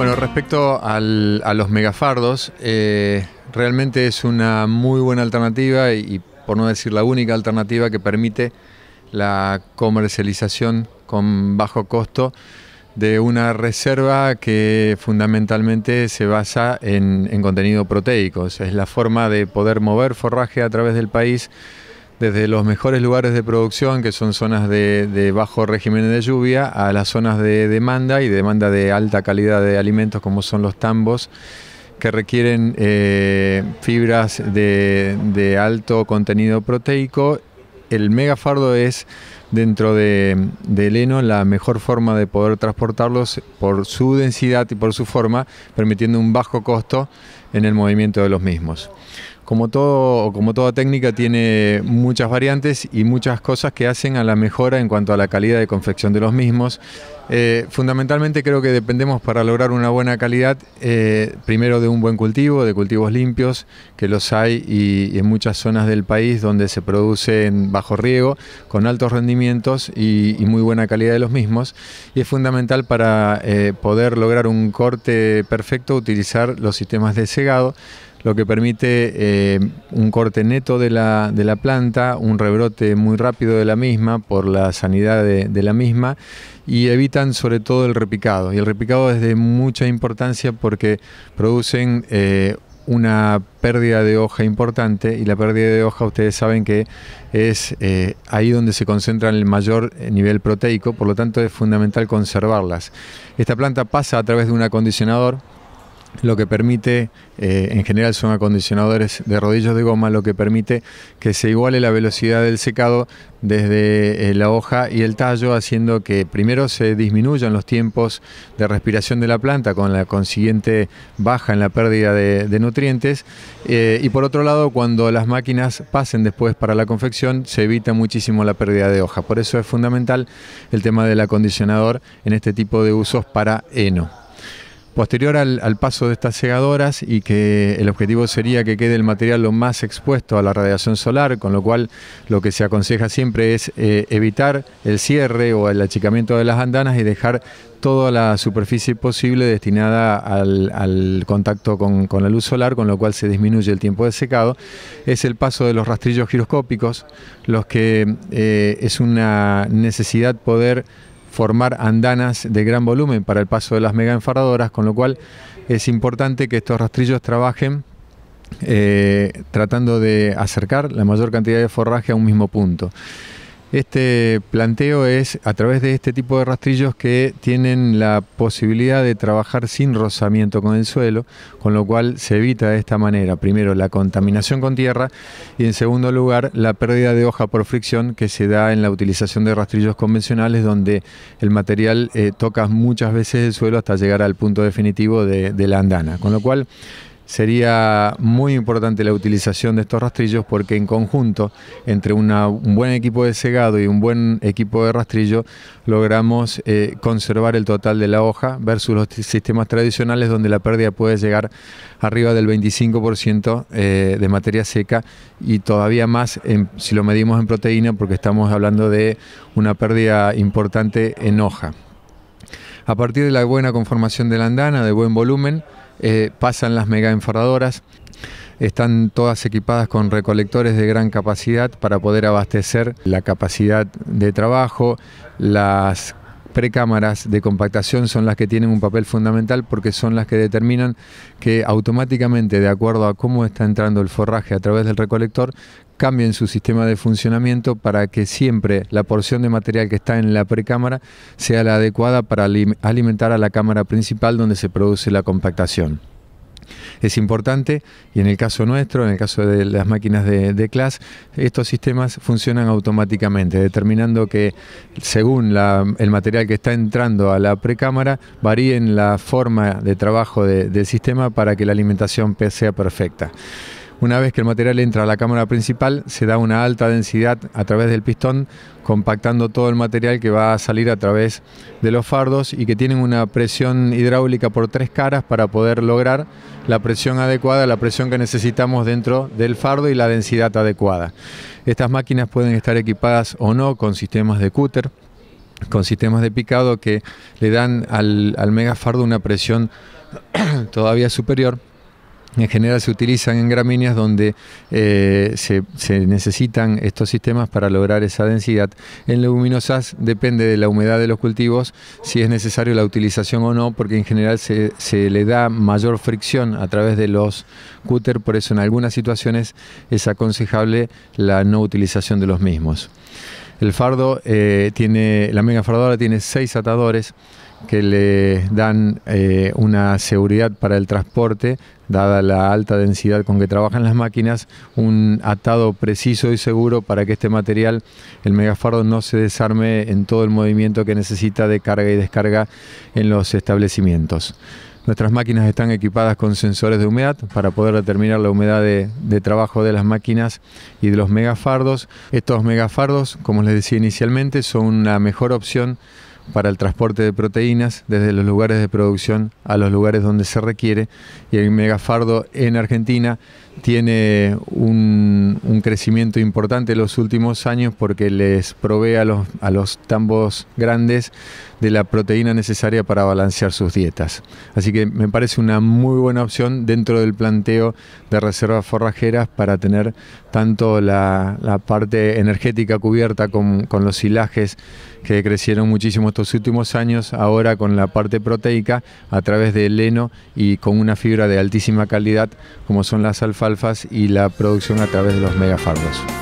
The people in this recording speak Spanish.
Bueno, respecto a los megafardos, eh, realmente es una muy buena alternativa y, por no decir la única alternativa que permite la comercialización con bajo costo de una reserva que fundamentalmente se basa en, contenido proteico. es la forma de poder mover forraje a través del país desde los mejores lugares de producción, que son zonas de, bajo régimen de lluvia, a las zonas de demanda y demanda de alta calidad de alimentos, como son los tambos, que requieren eh, fibras de, alto contenido proteico el megafardo es dentro de, heno... la mejor forma de poder transportarlos por su densidad y por su forma, permitiendo un bajo costo en el movimiento de los mismos como, como toda técnica tiene muchas variantes y muchas cosas que hacen a la mejora en cuanto a la calidad de confección de los mismos. Eh, fundamentalmente creo que dependemos para lograr una buena calidad eh, primero de un buen cultivo, de cultivos limpios, que los hay y, en muchas zonas del país donde se producen bajo riego, con altos rendimientos y, muy buena calidad de los mismos. Y es fundamental para eh, poder lograr un corte perfecto utilizar los sistemas de segado lo que permite eh, un corte neto de la, planta, un rebrote muy rápido de la misma por la sanidad de, la misma y evitan sobre todo el repicado. Y el repicado es de mucha importancia porque producen eh, una pérdida de hoja importante y la pérdida de hoja ustedes saben que es eh, ahí donde se concentra el mayor nivel proteico, por lo tanto es fundamental conservarlas. Esta planta pasa a través de un acondicionador lo que permite, eh, en general son acondicionadores de rodillos de goma, lo que permite que se iguale la velocidad del secado desde eh, la hoja y el tallo, haciendo que primero se disminuyan los tiempos de respiración de la planta con la consiguiente baja en la pérdida de, nutrientes. Eh, y por otro lado, cuando las máquinas pasen después para la confección, se evita muchísimo la pérdida de hoja. Por eso es fundamental el tema del acondicionador en este tipo de usos para heno. Posterior al, paso de estas segadoras y que el objetivo sería que quede el material lo más expuesto a la radiación solar, con lo cual lo que se aconseja siempre es eh, evitar el cierre o el achicamiento de las andanas y dejar toda la superficie posible destinada al, contacto con, la luz solar, con lo cual se disminuye el tiempo de secado, es el paso de los rastrillos giroscópicos, los que eh, es una necesidad poder formar andanas de gran volumen para el paso de las mega enfardadoras, con lo cual es importante que estos rastrillos trabajen eh, tratando de acercar la mayor cantidad de forraje a un mismo punto. Este planteo es a través de este tipo de rastrillos que tienen la posibilidad de trabajar sin rozamiento con el suelo, con lo cual se evita de esta manera, primero, la contaminación con tierra y en segundo lugar, la pérdida de hoja por fricción que se da en la utilización de rastrillos convencionales donde el material eh, toca muchas veces el suelo hasta llegar al punto definitivo de, de la andana. Con lo cual, sería muy importante la utilización de estos rastrillos porque en conjunto, entre un buen equipo de segado y un buen equipo de rastrillo, logramos eh, conservar el total de la hoja versus los sistemas tradicionales donde la pérdida puede llegar arriba del 25% eh, de materia seca y todavía más si lo medimos en proteína porque estamos hablando de una pérdida importante en hoja. A partir de la buena conformación de la andana, de buen volumen, eh, pasan las mega Están todas equipadas con recolectores de gran capacidad para poder abastecer la capacidad de trabajo, las precámaras de compactación son las que tienen un papel fundamental porque son las que determinan que automáticamente, de acuerdo a cómo está entrando el forraje a través del recolector, cambien su sistema de funcionamiento para que siempre la porción de material que está en la precámara sea la adecuada para alimentar a la cámara principal donde se produce la compactación es importante y en el caso nuestro, en el caso de las máquinas de, clase, estos sistemas funcionan automáticamente, determinando que según el material que está entrando a la precámara, varíen la forma de trabajo del sistema para que la alimentación sea perfecta. Una vez que el material entra a la cámara principal, se da una alta densidad a través del pistón, compactando todo el material que va a salir a través de los fardos y que tienen una presión hidráulica por tres caras para poder lograr la presión adecuada, la presión que necesitamos dentro del fardo y la densidad adecuada. Estas máquinas pueden estar equipadas o no con sistemas de cúter, con sistemas de picado que le dan al, al megafardo una presión todavía superior en general se utilizan en gramíneas donde eh, se, necesitan estos sistemas para lograr esa densidad. En leguminosas depende de la humedad de los cultivos, si es necesario la utilización o no, porque en general se, se le da mayor fricción a través de los cúter, por eso en algunas situaciones es aconsejable la no utilización de los mismos. El fardo eh, tiene, la mega tiene seis atadores que le dan eh, una seguridad para el transporte, dada la alta densidad con que trabajan las máquinas, un atado preciso y seguro para que este material, el megafardo, no se desarme en todo el movimiento que necesita de carga y descarga en los establecimientos. Nuestras máquinas están equipadas con sensores de humedad para poder determinar la humedad de, trabajo de las máquinas y de los megafardos. Estos megafardos, como les decía inicialmente, son una mejor opción para el transporte de proteínas desde los lugares de producción a los lugares donde se requiere y el megafardo en Argentina tiene un, un, crecimiento importante en los últimos años porque les provee a los, a los tambos grandes de la proteína necesaria para balancear sus dietas. Así que me parece una muy buena opción dentro del planteo de reservas forrajeras para tener tanto la, la parte energética cubierta con, con los silajes que crecieron muchísimo estos últimos años, ahora con la parte proteica a través del heno y con una fibra de altísima calidad como son las alfalfas alfas y la producción a través de los megafardos.